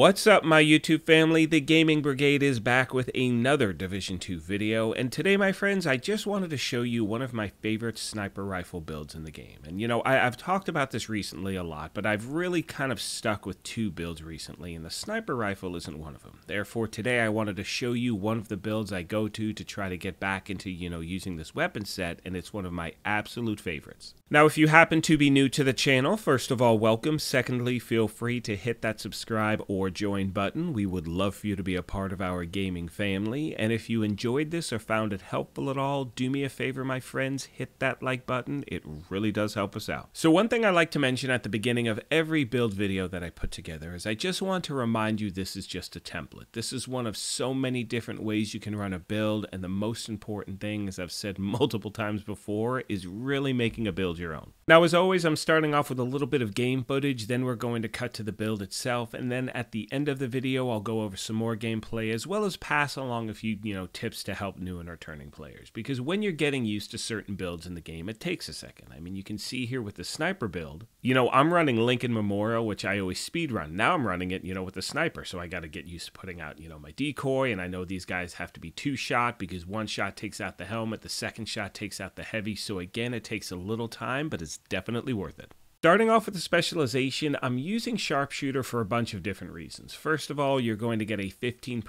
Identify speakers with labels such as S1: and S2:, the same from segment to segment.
S1: What's up my YouTube family? The Gaming Brigade is back with another Division 2 video and today my friends I just wanted to show you one of my favorite sniper rifle builds in the game. And you know I, have talked about this recently a lot but I've really kind of stuck with two builds recently and the sniper rifle isn't one of them. Therefore today I wanted to show you one of the builds I go to to try to get back into you know using this weapon set and it's one of my absolute favorites. Now, if you happen to be new to the channel, first of all, welcome. Secondly, feel free to hit that subscribe or join button. We would love for you to be a part of our gaming family. And if you enjoyed this or found it helpful at all, do me a favor, my friends, hit that like button. It really does help us out. So one thing I like to mention at the beginning of every build video that I put together is I just want to remind you this is just a template. This is one of so many different ways you can run a build. And the most important thing, as I've said multiple times before, is really making a build your own. Now, as always, I'm starting off with a little bit of game footage, then we're going to cut to the build itself, and then at the end of the video, I'll go over some more gameplay as well as pass along a few, you know, tips to help new and returning players. Because when you're getting used to certain builds in the game, it takes a second. I mean, you can see here with the sniper build, you know, I'm running Lincoln Memorial, which I always speed run. Now I'm running it, you know, with the sniper, so I got to get used to putting out, you know, my decoy, and I know these guys have to be two shot because one shot takes out the helmet, the second shot takes out the heavy. So again, it takes a little time time, but it's definitely worth it. Starting off with the specialization, I'm using Sharpshooter for a bunch of different reasons. First of all, you're going to get a 15%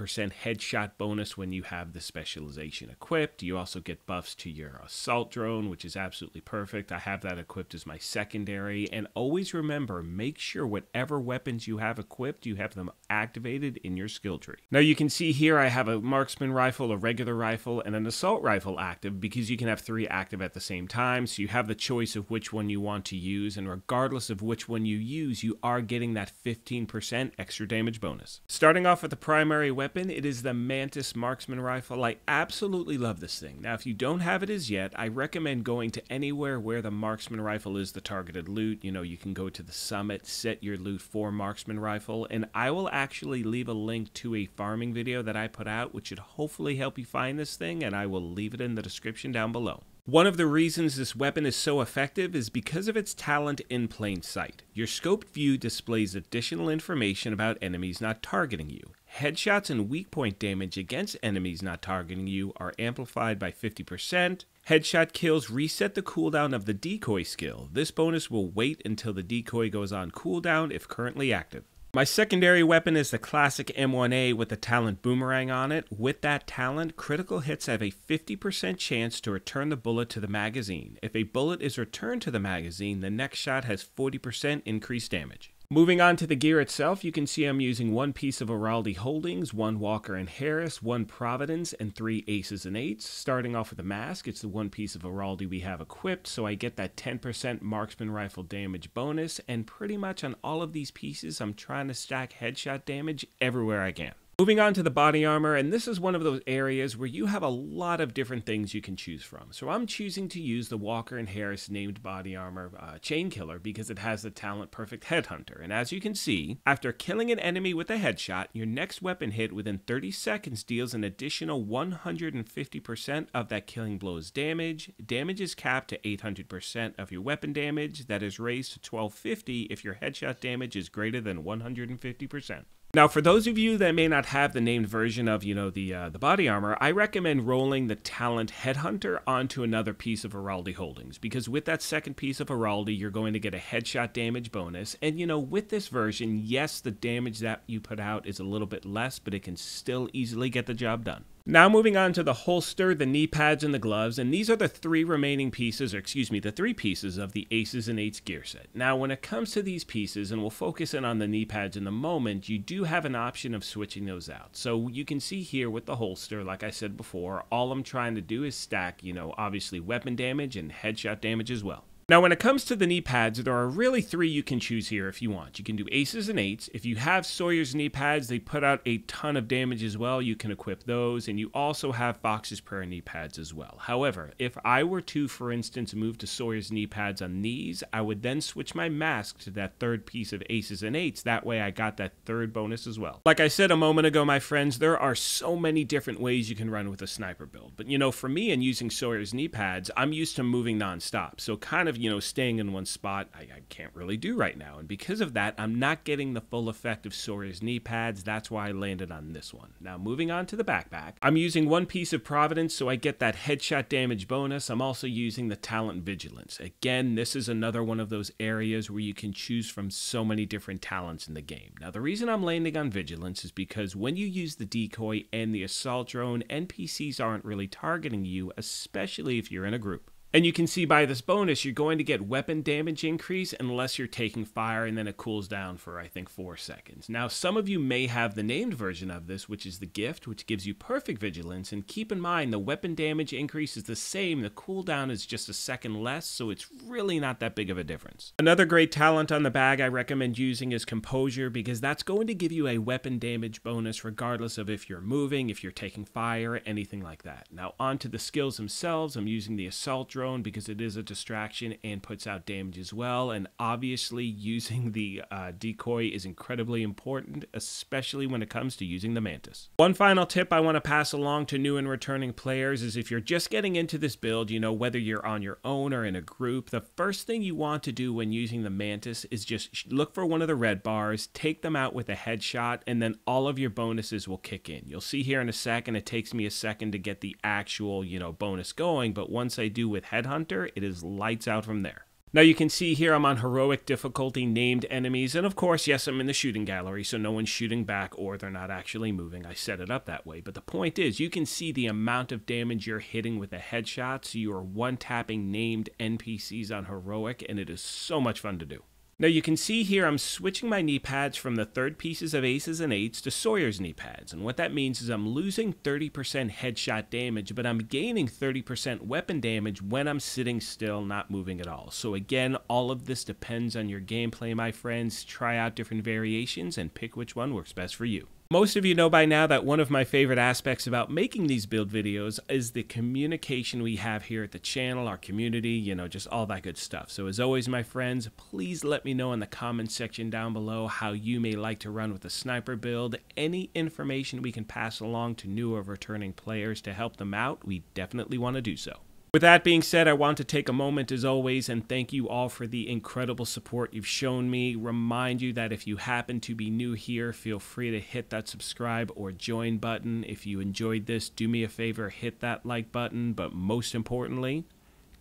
S1: headshot bonus when you have the specialization equipped. You also get buffs to your assault drone, which is absolutely perfect. I have that equipped as my secondary. And always remember, make sure whatever weapons you have equipped, you have them activated in your skill tree. Now you can see here I have a marksman rifle, a regular rifle, and an assault rifle active because you can have three active at the same time. So you have the choice of which one you want to use. And regardless of which one you use, you are getting that 15% extra damage bonus. Starting off with the primary weapon, it is the Mantis Marksman Rifle. I absolutely love this thing. Now, if you don't have it as yet, I recommend going to anywhere where the Marksman Rifle is the targeted loot. You know, you can go to the summit, set your loot for Marksman Rifle, and I will actually leave a link to a farming video that I put out, which should hopefully help you find this thing, and I will leave it in the description down below. One of the reasons this weapon is so effective is because of its talent in plain sight. Your scoped view displays additional information about enemies not targeting you. Headshots and weak point damage against enemies not targeting you are amplified by 50%. Headshot kills reset the cooldown of the decoy skill. This bonus will wait until the decoy goes on cooldown if currently active. My secondary weapon is the classic M1A with the talent boomerang on it. With that talent, critical hits have a 50% chance to return the bullet to the magazine. If a bullet is returned to the magazine, the next shot has 40% increased damage. Moving on to the gear itself, you can see I'm using one piece of Araldi Holdings, one Walker and Harris, one Providence, and three Aces and Eights. Starting off with the mask, it's the one piece of Araldi we have equipped, so I get that 10% marksman rifle damage bonus, and pretty much on all of these pieces, I'm trying to stack headshot damage everywhere I can. Moving on to the body armor, and this is one of those areas where you have a lot of different things you can choose from. So I'm choosing to use the Walker and Harris named body armor uh, Chain Killer because it has the talent Perfect Headhunter. And as you can see, after killing an enemy with a headshot, your next weapon hit within 30 seconds deals an additional 150% of that killing blow's damage. Damage is capped to 800% of your weapon damage, that is raised to 1250 if your headshot damage is greater than 150%. Now, for those of you that may not have the named version of, you know, the uh, the body armor, I recommend rolling the talent headhunter onto another piece of Araldi holdings because with that second piece of Araldi, you're going to get a headshot damage bonus. And you know, with this version, yes, the damage that you put out is a little bit less, but it can still easily get the job done. Now moving on to the holster, the knee pads, and the gloves, and these are the three remaining pieces, or excuse me, the three pieces of the Aces and Eights gear set. Now when it comes to these pieces, and we'll focus in on the knee pads in a moment, you do have an option of switching those out. So you can see here with the holster, like I said before, all I'm trying to do is stack, you know, obviously weapon damage and headshot damage as well. Now, when it comes to the knee pads, there are really three you can choose here if you want. You can do aces and eights. If you have Sawyer's knee pads, they put out a ton of damage as well. You can equip those, and you also have Fox's Prayer knee pads as well. However, if I were to, for instance, move to Sawyer's knee pads on these, I would then switch my mask to that third piece of aces and eights. That way, I got that third bonus as well. Like I said a moment ago, my friends, there are so many different ways you can run with a sniper build. But you know, for me and using Sawyer's knee pads, I'm used to moving nonstop. So kind of you know, staying in one spot, I, I, can't really do right now. And because of that, I'm not getting the full effect of Sora's knee pads. That's why I landed on this one. Now, moving on to the backpack, I'm using one piece of Providence, so I get that headshot damage bonus. I'm also using the Talent Vigilance. Again, this is another one of those areas where you can choose from so many different talents in the game. Now, the reason I'm landing on Vigilance is because when you use the decoy and the assault drone, NPCs aren't really targeting you, especially if you're in a group. And you can see by this bonus, you're going to get weapon damage increase unless you're taking fire, and then it cools down for, I think, four seconds. Now, some of you may have the named version of this, which is the gift, which gives you perfect vigilance. And keep in mind, the weapon damage increase is the same, the cooldown is just a second less, so it's really not that big of a difference. Another great talent on the bag I recommend using is Composure, because that's going to give you a weapon damage bonus regardless of if you're moving, if you're taking fire, anything like that. Now, onto the skills themselves, I'm using the Assault drone because it is a distraction and puts out damage as well. And obviously, using the uh, decoy is incredibly important, especially when it comes to using the Mantis. One final tip I want to pass along to new and returning players is if you're just getting into this build, you know, whether you're on your own or in a group, the first thing you want to do when using the Mantis is just look for one of the red bars, take them out with a headshot, and then all of your bonuses will kick in. You'll see here in a second, it takes me a second to get the actual, you know, bonus going, but once I do with Headhunter, it is lights out from there. Now you can see here I'm on heroic difficulty named enemies, and of course, yes, I'm in the shooting gallery, so no one's shooting back or they're not actually moving. I set it up that way. But the point is, you can see the amount of damage you're hitting with a headshot, so you are one-tapping named NPCs on heroic, and it is so much fun to do. Now you can see here I'm switching my knee pads from the third pieces of aces and eights to Sawyer's knee pads. And what that means is I'm losing 30% headshot damage, but I'm gaining 30% weapon damage when I'm sitting still, not moving at all. So again, all of this depends on your gameplay, my friends. Try out different variations and pick which one works best for you. Most of you know by now that one of my favorite aspects about making these build videos is the communication we have here at the channel, our community, you know, just all that good stuff. So as always, my friends, please let me know in the comments section down below how you may like to run with a sniper build. Any information we can pass along to new or returning players to help them out, we definitely want to do so. With that being said, I want to take a moment as always and thank you all for the incredible support you've shown me. Remind you that if you happen to be new here, feel free to hit that subscribe or join button. If you enjoyed this, do me a favor, hit that like button. But most importantly,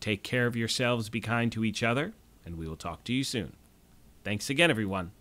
S1: take care of yourselves, be kind to each other, and we will talk to you soon. Thanks again, everyone.